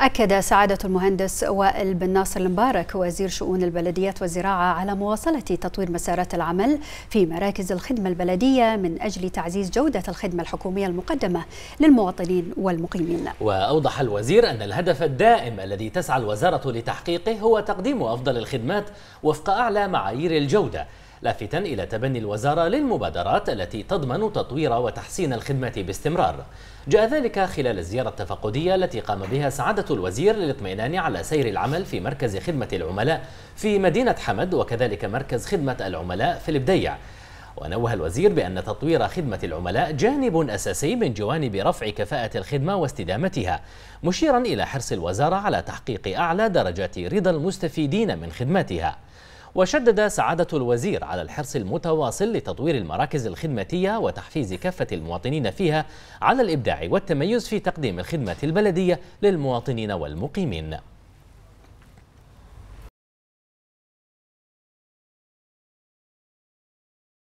أكد سعادة المهندس وائل بن ناصر المبارك وزير شؤون البلديات والزراعة على مواصلة تطوير مسارات العمل في مراكز الخدمة البلدية من أجل تعزيز جودة الخدمة الحكومية المقدمة للمواطنين والمقيمين وأوضح الوزير أن الهدف الدائم الذي تسعى الوزارة لتحقيقه هو تقديم أفضل الخدمات وفق أعلى معايير الجودة لافتا إلى تبني الوزارة للمبادرات التي تضمن تطوير وتحسين الخدمة باستمرار جاء ذلك خلال الزيارة التفقدية التي قام بها سعادة الوزير للاطمئنان على سير العمل في مركز خدمة العملاء في مدينة حمد وكذلك مركز خدمة العملاء في البديع ونوه الوزير بأن تطوير خدمة العملاء جانب أساسي من جوانب رفع كفاءة الخدمة واستدامتها مشيرا إلى حرص الوزارة على تحقيق أعلى درجات رضا المستفيدين من خدماتها وشدد سعادة الوزير على الحرص المتواصل لتطوير المراكز الخدماتية وتحفيز كافة المواطنين فيها على الإبداع والتميز في تقديم الخدمة البلدية للمواطنين والمقيمين